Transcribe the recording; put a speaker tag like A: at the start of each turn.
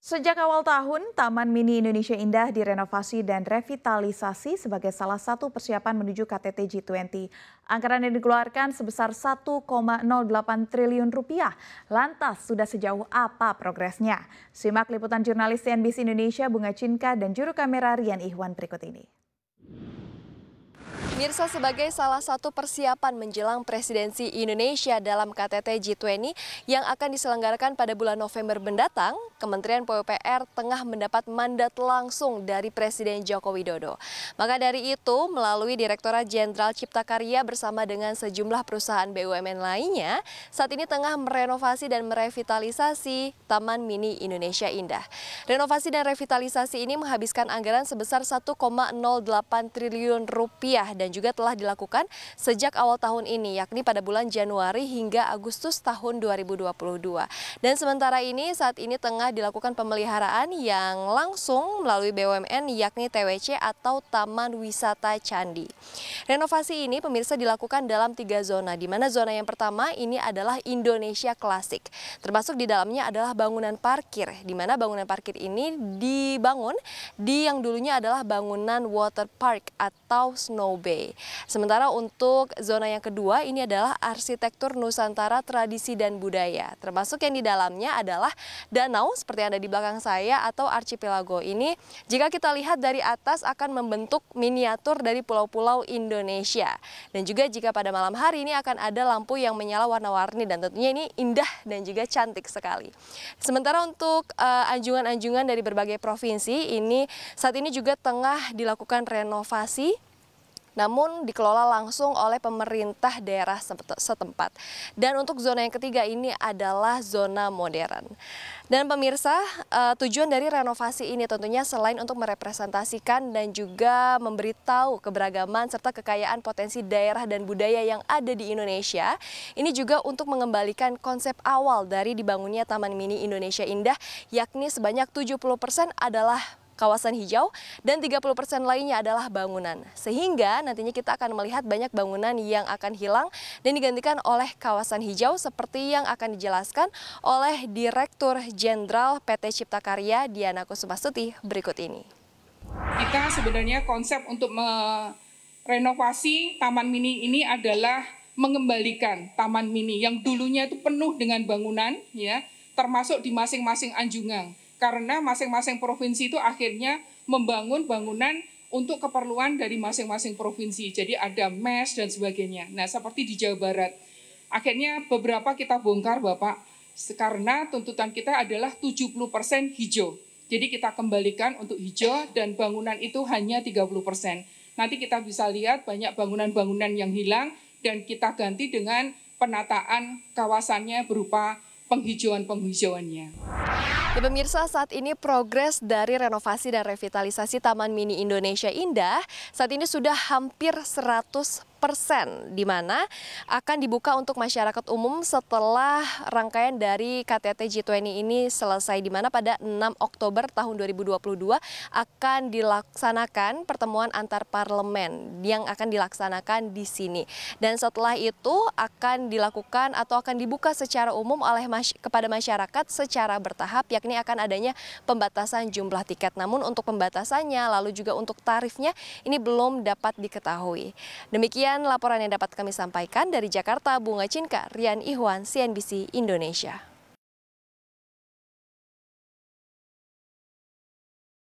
A: Sejak awal tahun, Taman Mini Indonesia Indah direnovasi dan revitalisasi sebagai salah satu persiapan menuju KTT G20. Anggaran yang dikeluarkan sebesar 1,08 triliun rupiah. Lantas, sudah sejauh apa progresnya? Simak liputan jurnalis CNBC Indonesia Bunga Cinka dan juru kamera Rian Ihwan berikut ini. Pemirsa sebagai salah satu persiapan menjelang presidensi Indonesia dalam KTT G20 yang akan diselenggarakan pada bulan November mendatang, Kementerian PUPR tengah mendapat mandat langsung dari Presiden Joko Widodo. Maka dari itu, melalui Direktorat Jenderal Cipta Karya bersama dengan sejumlah perusahaan BUMN lainnya, saat ini tengah merenovasi dan merevitalisasi Taman Mini Indonesia Indah. Renovasi dan revitalisasi ini menghabiskan anggaran sebesar 1,08 triliun rupiah dan dan juga telah dilakukan sejak awal tahun ini yakni pada bulan Januari hingga Agustus tahun 2022. Dan sementara ini saat ini tengah dilakukan pemeliharaan yang langsung melalui BUMN yakni TWC atau Taman Wisata Candi. Renovasi ini pemirsa dilakukan dalam tiga zona di mana zona yang pertama ini adalah Indonesia Klasik. Termasuk di dalamnya adalah bangunan parkir di mana bangunan parkir ini dibangun di yang dulunya adalah bangunan water park atau snow bay. Sementara untuk zona yang kedua ini adalah arsitektur Nusantara, tradisi dan budaya. Termasuk yang di dalamnya adalah danau seperti yang ada di belakang saya atau archipelago ini. Jika kita lihat dari atas akan membentuk miniatur dari pulau-pulau Indonesia. Dan juga jika pada malam hari ini akan ada lampu yang menyala warna-warni dan tentunya ini indah dan juga cantik sekali. Sementara untuk eh, anjungan-anjungan uh, dari berbagai provinsi ini saat ini juga tengah dilakukan renovasi namun dikelola langsung oleh pemerintah daerah setempat. Dan untuk zona yang ketiga ini adalah zona modern. Dan pemirsa, eh, tujuan dari renovasi ini tentunya selain untuk merepresentasikan dan juga memberitahu keberagaman serta kekayaan potensi daerah dan budaya yang ada di Indonesia, ini juga untuk mengembalikan konsep awal dari dibangunnya Taman Mini Indonesia Indah, yakni sebanyak 70% adalah kawasan hijau dan 30% lainnya adalah bangunan. Sehingga nantinya kita akan melihat banyak bangunan yang akan hilang dan digantikan oleh kawasan hijau seperti yang akan dijelaskan oleh Direktur Jenderal PT Cipta Karya Diana Kusumastuti berikut ini.
B: Kita sebenarnya konsep untuk merenovasi taman mini ini adalah mengembalikan taman mini yang dulunya itu penuh dengan bangunan ya termasuk di masing-masing anjungan karena masing-masing provinsi itu akhirnya membangun bangunan untuk keperluan dari masing-masing provinsi. Jadi ada mes dan sebagainya. Nah, seperti di Jawa Barat. Akhirnya beberapa kita bongkar, Bapak, karena tuntutan kita adalah 70% hijau. Jadi kita kembalikan untuk hijau dan bangunan itu hanya 30%. Nanti kita bisa lihat banyak bangunan-bangunan yang hilang dan kita ganti dengan penataan kawasannya berupa penghijauan-penghijauannya. Ya, pemirsa,
A: saat ini progres dari renovasi dan revitalisasi Taman Mini Indonesia Indah saat ini sudah hampir 100 persen, di mana akan dibuka untuk masyarakat umum setelah rangkaian dari KTT G20 ini selesai, di mana pada 6 Oktober tahun 2022 akan dilaksanakan pertemuan antar parlemen yang akan dilaksanakan di sini. Dan setelah itu akan dilakukan atau akan dibuka secara umum oleh masy kepada masyarakat secara bertahap, yakni akan adanya pembatasan jumlah tiket. Namun untuk pembatasannya, lalu juga untuk tarifnya, ini belum dapat diketahui. Demikian Demikian laporan yang dapat kami sampaikan dari Jakarta, Bunga Cinka,
B: Rian Ihwan, CNBC Indonesia.